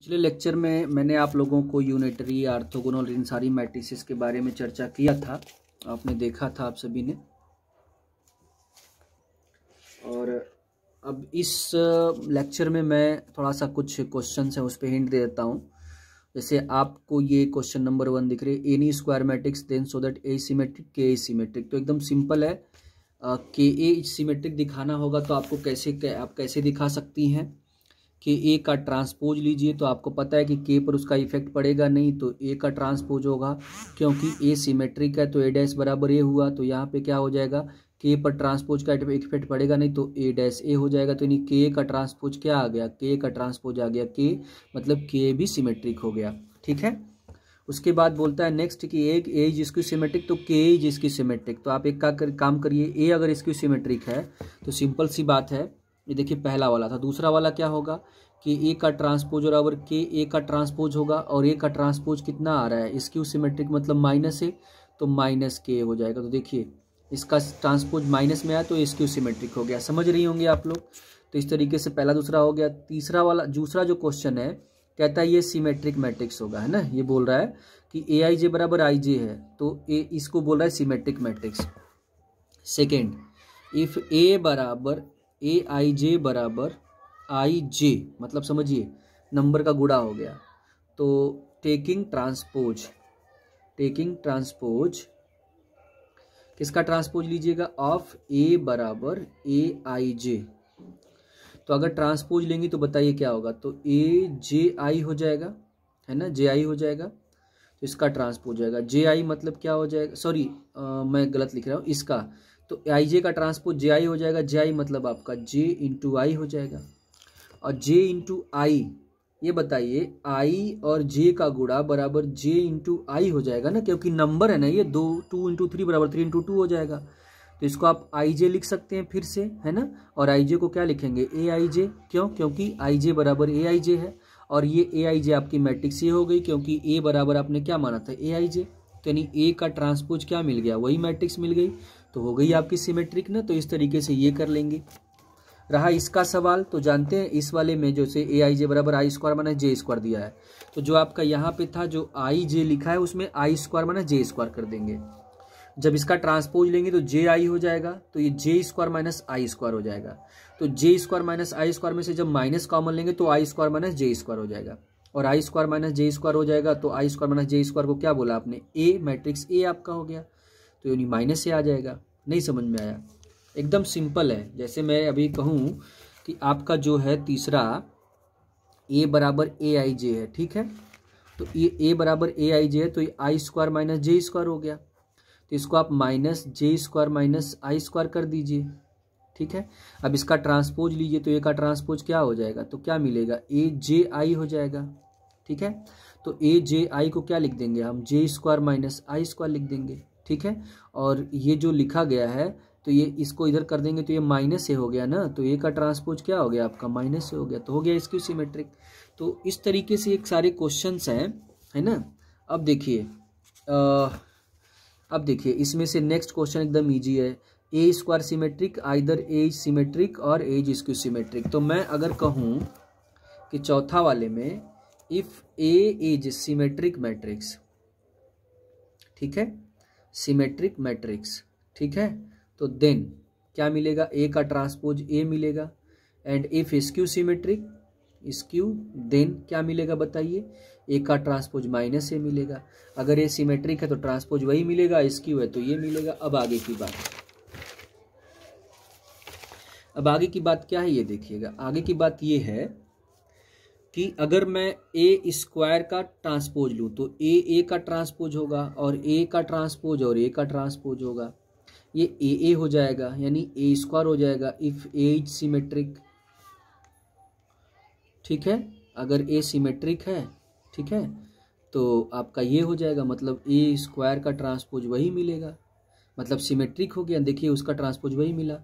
पिछले लेक्चर में मैंने आप लोगों को यूनिटरी आर्थोगोनल इन सारी मैट्रिसेस के बारे में चर्चा किया था आपने देखा था आप सभी ने और अब इस लेक्चर uh, में मैं थोड़ा सा कुछ क्वेश्चन है उस पर हिंट दे देता हूँ जैसे आपको ये क्वेश्चन नंबर वन दिख रहे है any square matrix then so that A symmetric के ए सीमेट्रिक तो एकदम सिंपल है के ए सीमेट्रिक दिखाना होगा तो आपको कैसे आप कैसे दिखा सकती हैं कि ए का ट्रांसपोज लीजिए तो आपको पता है कि के पर उसका इफेक्ट पड़ेगा नहीं तो ए का ट्रांसपोज होगा क्योंकि ए सिमेट्रिक है तो ए डैश बराबर ए हुआ तो यहाँ पे क्या हो जाएगा के पर ट्रांसपोज का इफेक्ट पड़ेगा नहीं तो ए डैश ए हो जाएगा तो यानी के का ट्रांसपोज क्या आ गया के का ट्रांसपोज आ गया के मतलब के भी सिमेट्रिक हो गया ठीक है उसके बाद बोलता है नेक्स्ट कि एक ए जिसकी इसकी सिमेट्रिक तो के जिसकी सीमेट्रिक सिमेट्रिक तो आप एक का कर, काम करिए ए अगर इसकी सिमेट्रिक है तो सिंपल सी बात है ये देखिए पहला वाला था दूसरा वाला क्या होगा कि ए का ट्रांसपोज बराबर के ए का ट्रांसपोज होगा और ए का ट्रांसपोज कितना आ रहा है इसकी सिमेट्रिक मतलब माइनस ए तो माइनस के हो जाएगा तो देखिए इसका ट्रांसपोज माइनस में आया तो इसकी सिमेट्रिक हो गया समझ रही होंगे आप लोग तो इस तरीके से पहला दूसरा हो गया तीसरा वाला दूसरा जो क्वेश्चन है कहता है ये सीमेट्रिक मैट्रिक्स होगा है ना ये बोल रहा है कि ए आई जे बराबर आई जे है तो ए इसको बोल रहा है symmetric matrix second if A बराबर ए आई जे बराबर आई जे मतलब समझिए नंबर का गुड़ा हो गया तो टेकिंग ट्रांसपोज टेकिंग ट्रांसपोज किसका ट्रांसपोज लीजिएगा ऑफ ए बराबर ए आई जे तो अगर ट्रांसपोज लेंगे तो बताइए क्या होगा तो ए जे आई हो जाएगा है ना जे आई हो जाएगा तो इसका ट्रांसपोज हो जाएगा जे आई मतलब क्या हो जाएगा सॉरी मैं गलत लिख रहा हूँ इसका तो आई जे का ट्रांसपोज जे आई हो जाएगा जे आई मतलब आपका जे इंटू आई हो जाएगा और जे इंटू आई ये बताइए आई और जे का गुड़ा बराबर जे इंटू आई हो जाएगा ना क्योंकि नंबर है ना ये दो टू इंटू थ्री बराबर थ्री इंटू टू हो जाएगा तो इसको आप आई जे लिख सकते हैं फिर से है ना और आई जे को क्या लिखेंगे ए आई जे क्यों क्योंकि आई जे बराबर ए आई जे है और ये ए आई जे आपकी मैट्रिक्स ये हो गई क्योंकि ए बराबर आपने क्या माना था ए आई जे तो यानी ए का ट्रांसपोज क्या मिल गया वही मैट्रिक्स मिल गई तो हो गई आपकी सिमेट्रिक ना तो इस तरीके से ये कर लेंगे रहा इसका सवाल तो जानते हैं इस वाले में जो से ए आई जे बराबर आई स्क्वायर माना जे स्क्वायर दिया है तो जो आपका यहाँ पे था जो आई जे लिखा है उसमें आई स्क्वायर माना जे स्क्वायर कर देंगे जब इसका ट्रांसपोज लेंगे तो जे आई हो जाएगा तो ये J square minus I square हो जाएगा तो J square minus I square में से जब माइनस कॉमन लेंगे तो I square minus J square हो जाएगा और I square minus J square हो जाएगा तो I square minus J square को क्या बोला आपने ए मैट्रिक्स ए आपका हो गया तो यानी माइनस ए आ जाएगा नहीं समझ में आया एकदम सिंपल है जैसे मैं अभी कहूँ कि आपका जो है तीसरा ए बराबर ए आई जे है ठीक है तो ये ए बराबर ए आई जे है तो ये I square minus J square हो गया तो इसको आप minus J square minus I square कर दीजिए ठीक है अब इसका ट्रांसपोज लीजिए तो ए का ट्रांसपोज क्या हो जाएगा तो क्या मिलेगा ए जे आई हो जाएगा ठीक है तो ए जे आई को क्या लिख देंगे हम J square minus I square लिख देंगे ठीक है और ये जो लिखा गया है तो ये इसको इधर कर देंगे तो ये माइनस ए हो गया ना तो ए का ट्रांसपोज क्या हो गया आपका माइनस ए हो गया तो हो गया इसकी सीमेट्रिक तो इस तरीके से एक सारे क्वेश्चन हैं है ना अब देखिए अब देखिए इसमें से नेक्स्ट क्वेश्चन एकदम ईजी है A square symmetric either A is symmetric और ए इज स्क्यू सीमेट्रिक तो मैं अगर कहूँ कि चौथा वाले में if A is symmetric matrix ठीक है सीमेट्रिक मैट्रिक्स ठीक है तो देन क्या मिलेगा ए का ट्रांसपोज ए मिलेगा and if skew symmetric skew then क्या मिलेगा बताइए ए का ट्रांसपोज माइनस ए मिलेगा अगर ए सिमेट्रिक है तो ट्रांसपोज वही मिलेगा इसकी है तो ये मिलेगा अब आगे की बात अब आगे की बात क्या है ये देखिएगा आगे की बात ये है कि अगर मैं ए स्क्वायर का ट्रांसपोज लूँ तो ए ए का ट्रांसपोज होगा और ए का ट्रांसपोज और ए का ट्रांसपोज होगा ये ए ए हो जाएगा यानी ए स्क्वायर हो जाएगा इफ़ ए इज सीमेट्रिक ठीक है अगर ए सीमेट्रिक है ठीक है तो आपका ये हो जाएगा मतलब ए स्क्वायर का ट्रांसपोज वही मिलेगा मतलब सिमेट्रिक हो गया देखिए उसका ट्रांसपोज वही मिला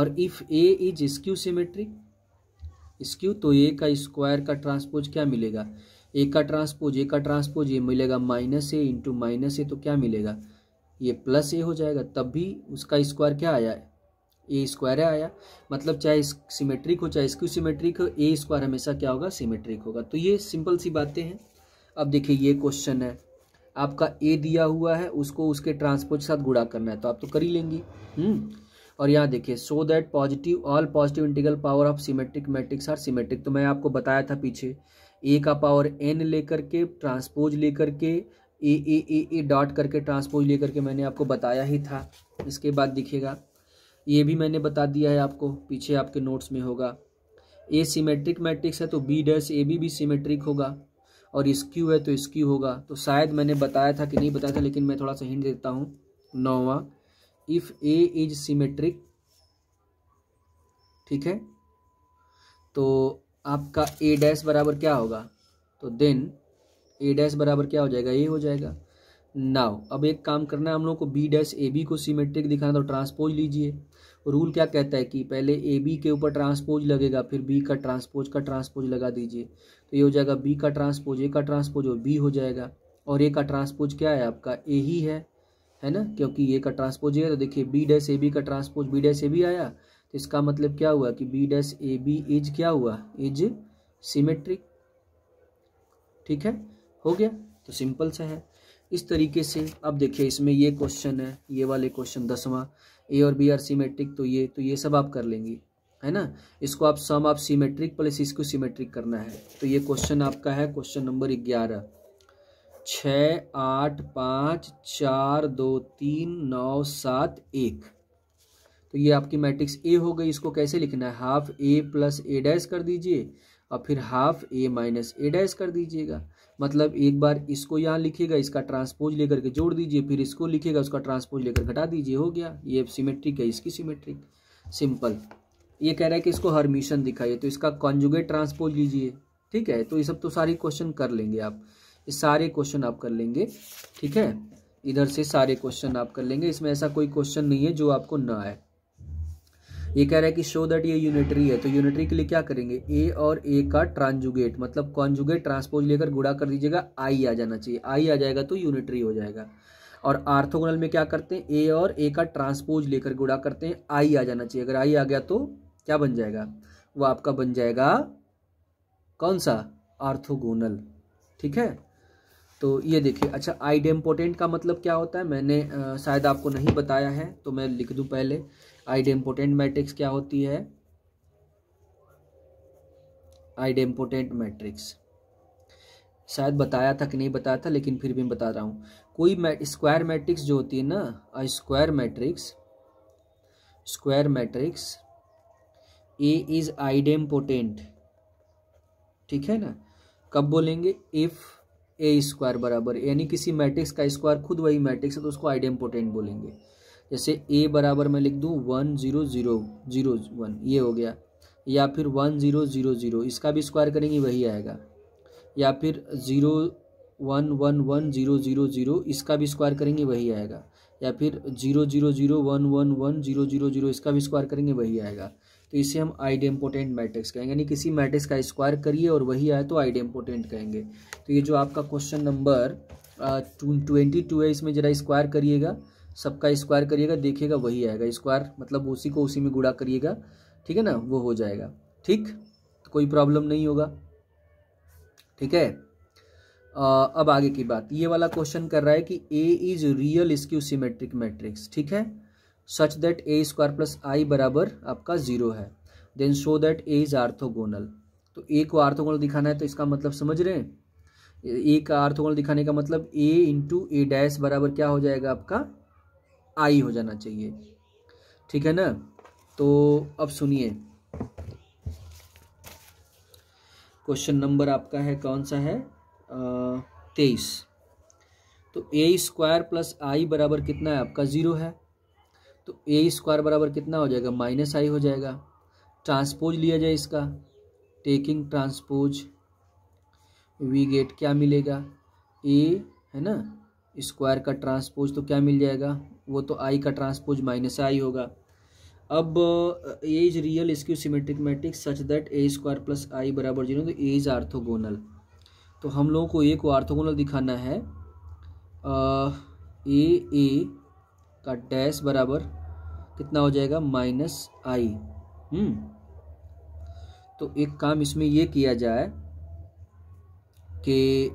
और if A is skew symmetric skew तो ए का स्क्वायर का ट्रांसपोज क्या मिलेगा ए का ट्रांसपोज ए का ट्रांसपोज ये मिलेगा minus A into minus A तो क्या मिलेगा ये प्लस ए हो जाएगा तब भी उसका स्क्वायर क्या आया है ए स्क्वायर आया मतलब चाहे सिमेट्रिक हो चाहे इसकी सिमेट्रिक हो ए स्क्वायर हमेशा क्या होगा सिमेट्रिक होगा तो ये सिंपल सी बातें हैं अब देखिए ये क्वेश्चन है आपका ए दिया हुआ है उसको उसके ट्रांसपोज के साथ गुड़ा करना है तो आप तो कर ही लेंगे हम्म। और यहाँ देखिए so that positive all positive integral power of symmetric matrix are symmetric तो मैं आपको बताया था पीछे ए का पावर एन लेकर के ट्रांसपोज लेकर के ए ए ए ए डॉट करके ट्रांसपोज लेकर के मैंने आपको बताया ही था इसके बाद देखिएगा ये भी मैंने बता दिया है आपको पीछे आपके नोट्स में होगा ए सीमेट्रिक मैट्रिक्स है तो बी डैश ए बी भी सीमेट्रिक होगा और स्क्यू है तो स्क्यू होगा तो शायद मैंने बताया था कि नहीं बताया था लेकिन मैं थोड़ा सा हिंट देता हूँ नौवा इफ़ ए इज सीमेट्रिक ठीक है तो आपका ए डैश बराबर क्या होगा तो देन ए डैश बराबर क्या हो जाएगा ए हो जाएगा नाउ अब एक काम करना है हम लोग को बी डैश ए बी को सीमेट्रिक दिखाना तो ट्रांसपोज लीजिए रूल क्या कहता है कि पहले ए बी के ऊपर ट्रांसपोज लगेगा फिर बी का ट्रांसपोज का ट्रांसपोज लगा दीजिए तो ये हो जाएगा बी का ट्रांसपोज ए का ट्रांसपोज और बी हो जाएगा और ए का ट्रांसपोज क्या है आपका ए ही है है ना क्योंकि ए का ट्रांसपोज ए है तो देखिए बी डैश ए बी का transpose B dash A B आया तो इसका मतलब क्या हुआ कि B dash A B is क्या हुआ इज सिमेट्रिक ठीक है हो गया तो सिंपल सा है इस तरीके से अब देखिए इसमें ये क्वेश्चन है ये वाले क्वेश्चन दसवां ए और बी आर सीमेट्रिक तो ये तो ये सब आप कर लेंगी है ना इसको आप सम आप सीमेट्रिक प्लस इसको सीमेट्रिक करना है तो ये क्वेश्चन आपका है क्वेश्चन नंबर ग्यारह छ आठ पाँच चार दो तीन नौ सात एक तो ये आपकी मैट्रिक्स ए हो गई इसको कैसे लिखना है half A plus A dash कर दीजिए और फिर half A minus A dash कर दीजिएगा मतलब एक बार इसको यहाँ लिखिएगा इसका ट्रांसपोज लेकर के जोड़ दीजिए फिर इसको लिखिएगा उसका ट्रांसपोज लेकर घटा दीजिए हो गया ये सिमेट्रिक है इसकी सिमेट्रिक सिंपल ये कह रहा है कि इसको मिशन दिखाइए तो इसका कॉन्जुगेट ट्रांसपोज लीजिए ठीक है तो ये सब तो सारे क्वेश्चन कर लेंगे आप ये सारे क्वेश्चन आप कर लेंगे ठीक है इधर से सारे क्वेश्चन आप कर लेंगे इसमें ऐसा कोई क्वेश्चन नहीं है जो आपको ना आए ये कह रहा है कि शो दैट ये यूनिटरी है तो यूनिटरी के लिए क्या करेंगे ए और ए का ट्रांजुगेट मतलब कॉन्जुगेट ट्रांसपोज लेकर गुड़ा कर दीजिएगा आई आ जाना चाहिए आई आ जाएगा तो यूनिटरी हो जाएगा और आर्थोगोनल में क्या करते हैं ए और ए का ट्रांसपोज लेकर गुड़ा करते हैं आई आ जाना चाहिए अगर आई आ गया तो क्या बन जाएगा वो आपका बन जाएगा कौन सा आर्थोगोनल ठीक है तो ये देखिए अच्छा आइडेम्पोटेंट का मतलब क्या होता है मैंने शायद आपको नहीं बताया है तो मैं लिख दूं पहले आइडेम्पोटेंट मैट्रिक्स क्या होती है आइडेम्पोटेंट मैट्रिक्स शायद बताया था कि नहीं बताया था लेकिन फिर भी मैं बता रहा हूँ कोई स्क्वायर मैट्रिक्स जो होती है ना square matrix square matrix A is idempotent ठीक है ना कब बोलेंगे इफ़ ए स्क्वायर बराबर यानी किसी मैट्रिक्स का स्क्वायर खुद वही मैट्रिक्स है तो उसको आइडेम्पोटेंट बोलेंगे जैसे ए बराबर मैं लिख दूँ one zero zero zero one ये हो गया या फिर वन ज़ीरो ज़ीरो ज़ीरो इसका भी स्क्वायर करेंगे वही आएगा या फिर zero one one one zero zero zero इसका भी स्क्वायर करेंगे वही आएगा या फिर zero zero zero one one one zero zero zero इसका भी स्क्वायर करेंगे वही आएगा तो इसे हम इम्पोर्टेंट मैट्रिक्स कहेंगे यानी किसी मैट्रिक्स का स्क्वायर करिए और वही आए तो इम्पोर्टेंट कहेंगे तो ये जो आपका क्वेश्चन नंबर ट्वेंटी टू है इसमें ज़रा स्क्वायर करिएगा सबका स्क्वायर करिएगा देखिएगा वही आएगा स्क्वायर मतलब उसी को उसी में गुड़ा करिएगा ठीक है ना वो हो जाएगा ठीक तो कोई प्रॉब्लम नहीं होगा ठीक है आ, अब आगे की बात ये वाला क्वेश्चन कर रहा है कि A is real skew symmetric matrix ठीक है such that A square plus I बराबर आपका जीरो है then show that A is orthogonal तो ए को आर्थोगोनल दिखाना है तो इसका मतलब समझ रहे हैं ए का आर्थोगोनल दिखाने का मतलब ए इंटू ए डैश बराबर क्या हो जाएगा आपका आई हो जाना चाहिए ठीक है ना तो अब सुनिए क्वेश्चन नंबर आपका है कौन सा है तेईस तो ए स्क्वायर प्लस आई बराबर कितना है आपका ज़ीरो है तो ए स्क्वायर बराबर कितना हो जाएगा माइनस आई हो जाएगा ट्रांसपोज लिया जाए इसका टेकिंग ट्रांसपोज वी गेट क्या मिलेगा ए है ना स्क्वायर का ट्रांसपोज तो क्या मिल जाएगा वो तो आई का ट्रांसपोज माइनस आई होगा अब A is real skew symmetric matrix such that A square plus I बराबर जीरो तो ए इज आर्थोगोनल तो हम लोगों को ए को आर्थोगोनल दिखाना है ए ए का डैश बराबर कितना हो जाएगा माइनस आई हम्म। तो एक काम इसमें यह किया जाए कि